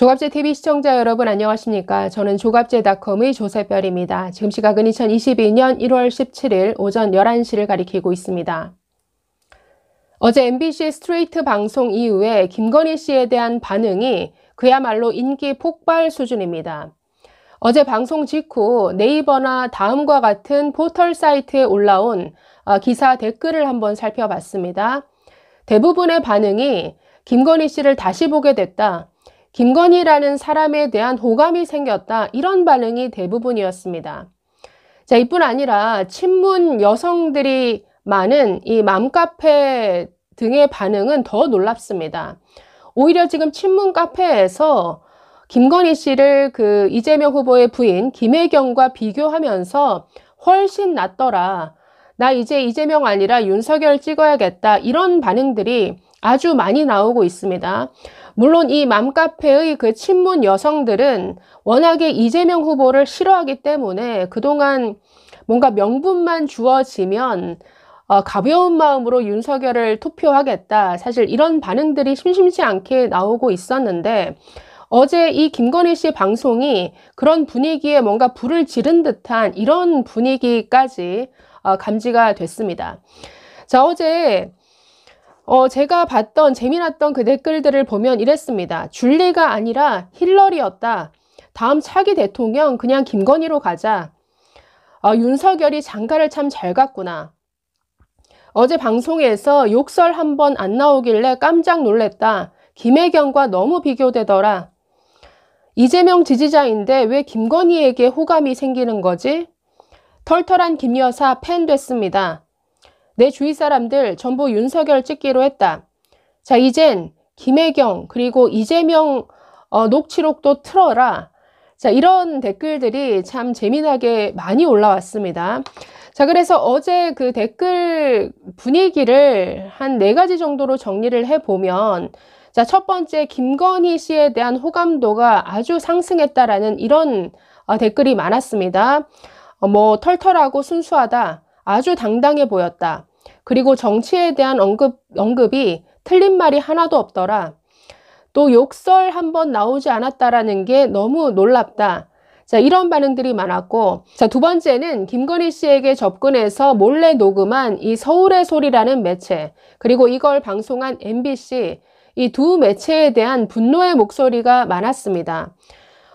조갑제 TV 시청자 여러분 안녕하십니까? 저는 조갑제닷컴의 조세별입니다. 지금 시각은 2022년 1월 17일 오전 11시를 가리키고 있습니다. 어제 MBC 스트레이트 방송 이후에 김건희 씨에 대한 반응이 그야말로 인기 폭발 수준입니다. 어제 방송 직후 네이버나 다음과 같은 포털 사이트에 올라온 어, 기사 댓글을 한번 살펴봤습니다. 대부분의 반응이 김건희 씨를 다시 보게 됐다. 김건희라는 사람에 대한 호감이 생겼다 이런 반응이 대부분이었습니다. 자 이뿐 아니라 친문 여성들이 많은 이 맘카페 등의 반응은 더 놀랍습니다. 오히려 지금 친문 카페에서 김건희 씨를 그 이재명 후보의 부인 김혜경과 비교하면서 훨씬 낫더라. 나 이제 이재명 아니라 윤석열 찍어야겠다. 이런 반응들이 아주 많이 나오고 있습니다. 물론 이 맘카페의 그 친문 여성들은 워낙에 이재명 후보를 싫어하기 때문에 그동안 뭔가 명분만 주어지면 어, 가벼운 마음으로 윤석열을 투표하겠다. 사실 이런 반응들이 심심치 않게 나오고 있었는데 어제 이 김건희 씨 방송이 그런 분위기에 뭔가 불을 지른 듯한 이런 분위기까지 어, 감지가 됐습니다. 자, 어제 어, 제가 봤던 재미났던 그 댓글들을 보면 이랬습니다. 줄리가 아니라 힐러리였다. 다음 차기 대통령 그냥 김건희로 가자. 어, 윤석열이 장가를 참 잘 갔구나. 어제 방송에서 욕설 한 번 안 나오길래 깜짝 놀랬다. 김혜경과 너무 비교되더라. 이재명 지지자인데 왜 김건희에게 호감이 생기는 거지? 털털한 김여사 팬 됐습니다. 내 주위 사람들 전부 윤석열 찍기로 했다. 자, 이젠 김혜경 그리고 이재명 어, 녹취록도 틀어라. 자, 이런 댓글들이 참 재미나게 많이 올라왔습니다. 자, 그래서 어제 그 댓글 분위기를 한 네 가지 정도로 정리를 해보면, 자, 첫 번째, 김건희 씨에 대한 호감도가 아주 상승했다라는 이런 어, 댓글이 많았습니다. 어, 뭐, 털털하고 순수하다. 아주 당당해 보였다. 그리고 정치에 대한 언급, 언급이 틀린 말이 하나도 없더라. 또 욕설 한 번 나오지 않았다라는 게 너무 놀랍다. 자, 이런 반응들이 많았고, 자, 두 번째는 김건희 씨에게 접근해서 몰래 녹음한 이 서울의 소리라는 매체, 그리고 이걸 방송한 MBC, 이 두 매체에 대한 분노의 목소리가 많았습니다.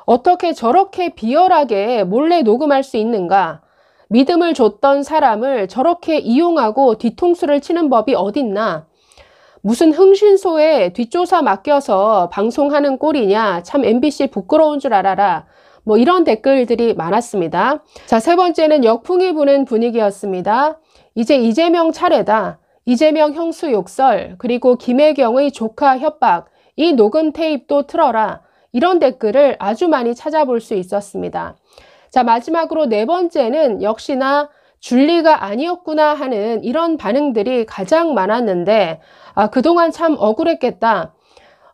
어떻게 저렇게 비열하게 몰래 녹음할 수 있는가? 믿음을 줬던 사람을 저렇게 이용하고 뒤통수를 치는 법이 어딨나? 무슨 흥신소에 뒷조사 맡겨서 방송하는 꼴이냐? 참 MBC 부끄러운 줄 알아라. 뭐 이런 댓글들이 많았습니다. 자, 세 번째는 역풍이 부는 분위기였습니다. 이제 이재명 차례다. 이재명 형수 욕설, 그리고 김혜경의 조카 협박, 이 녹음 테이프도 틀어라. 이런 댓글을 아주 많이 찾아볼 수 있었습니다. 자, 마지막으로 네 번째는 역시나 줄리가 아니었구나 하는 이런 반응들이 가장 많았는데, 아, 그동안 참 억울했겠다.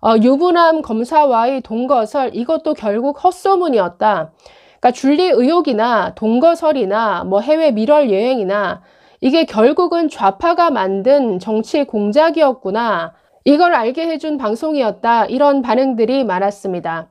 어, 유부남 검사와의 동거설, 이것도 결국 헛소문이었다. 그러니까 줄리 의혹이나 동거설이나 뭐 해외 미럴 여행이나 이게 결국은 좌파가 만든 정치 공작이었구나. 이걸 알게 해준 방송이었다. 이런 반응들이 많았습니다.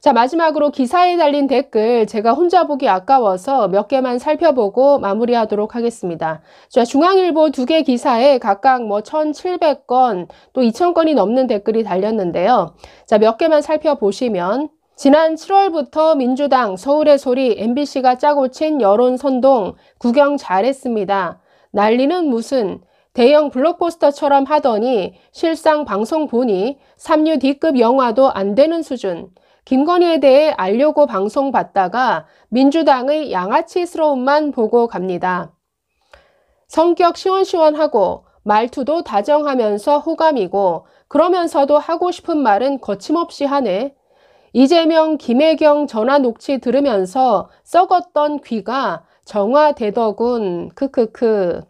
자 마지막으로 기사에 달린 댓글 제가 혼자 보기 아까워서 몇 개만 살펴보고 마무리하도록 하겠습니다. 자 중앙일보 두 개 기사에 각각 뭐 1,700건 또 2,000건이 넘는 댓글이 달렸는데요. 자 몇 개만 살펴보시면 지난 7월부터 민주당 서울의 소리 MBC가 짜고 친 여론 선동 구경 잘했습니다. 난리는 무슨 대형 블록버스터처럼 하더니 실상 방송 보니 3류 D급 영화도 안 되는 수준 김건희에 대해 알려고 방송 봤다가 민주당의 양아치스러움만 보고 갑니다. 성격 시원시원하고 말투도 다정하면서 호감이고 그러면서도 하고 싶은 말은 거침없이 하네. 이재명, 김혜경 전화 녹취 들으면서 썩었던 귀가 정화되더군. 크크크.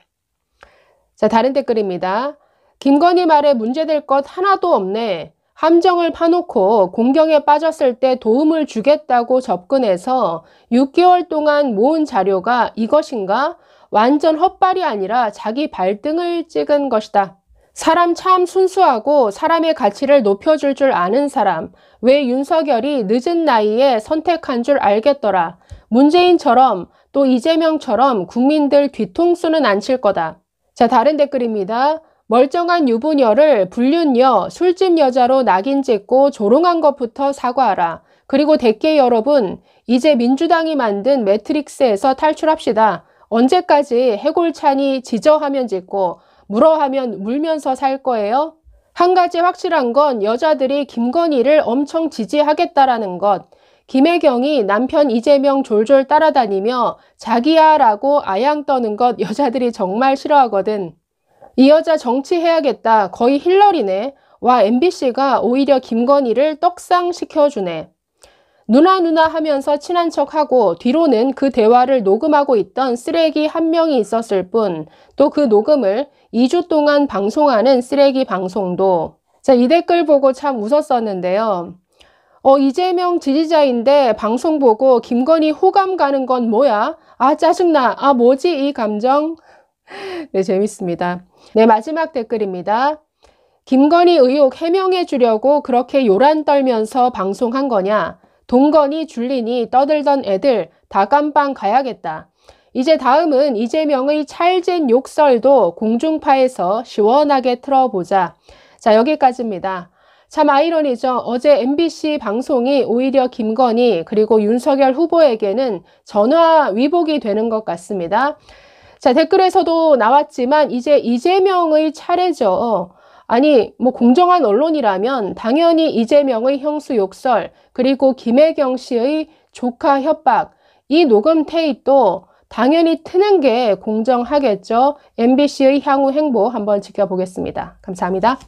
자, 다른 댓글입니다. 김건희 말에 문제될 것 하나도 없네. 함정을 파놓고 공경에 빠졌을 때 도움을 주겠다고 접근해서 6개월 동안 모은 자료가 이것인가? 완전 헛발이 아니라 자기 발등을 찍은 것이다. 사람 참 순수하고 사람의 가치를 높여줄 줄 아는 사람. 왜 윤석열이 늦은 나이에 선택한 줄 알겠더라. 문재인처럼 또 이재명처럼 국민들 뒤통수는 안 칠 거다. 자, 다른 댓글입니다. 멀쩡한 유부녀를 불륜녀, 술집 여자로 낙인찍고 조롱한 것부터 사과하라. 그리고 대깨 여러분, 이제 민주당이 만든 매트릭스에서 탈출합시다. 언제까지 해골찬이 지저하면 짖고 물어하면 울면서 살 거예요? 한 가지 확실한 건 여자들이 김건희를 엄청 지지하겠다라는 것. 김혜경이 남편 이재명 졸졸 따라다니며 자기야라고 아양 떠는 것 여자들이 정말 싫어하거든. 이 여자 정치해야겠다. 거의 힐러리네. 와 MBC가 오히려 김건희를 떡상시켜주네. 누나 누나 하면서 친한 척하고 뒤로는 그 대화를 녹음하고 있던 쓰레기 한 명이 있었을 뿐 또 그 녹음을 2주 동안 방송하는 쓰레기 방송도 자, 이 댓글 보고 참 웃었었는데요. 어, 이재명 지지자인데 방송 보고 김건희 호감 가는 건 뭐야? 아, 짜증나. 아, 뭐지 이 감정? 네, 재밌습니다. 네, 마지막 댓글입니다. 김건희 의혹 해명해 주려고 그렇게 요란 떨면서 방송한 거냐? 동건이 줄리니 떠들던 애들 다 깜빵 가야겠다. 이제 다음은 이재명의 찰진 욕설도 공중파에서 시원하게 틀어보자. 자, 여기까지입니다. 참 아이러니죠. 어제 MBC 방송이 오히려 김건희 그리고 윤석열 후보에게는 전화 위복이 되는 것 같습니다. 자, 댓글에서도 나왔지만 이제 이재명의 차례죠. 아니, 뭐 공정한 언론이라면 당연히 이재명의 형수 욕설, 그리고 김혜경 씨의 조카 협박, 이 녹음 테이프도 당연히 트는 게 공정하겠죠. MBC의 향후 행보 한번 지켜보겠습니다. 감사합니다.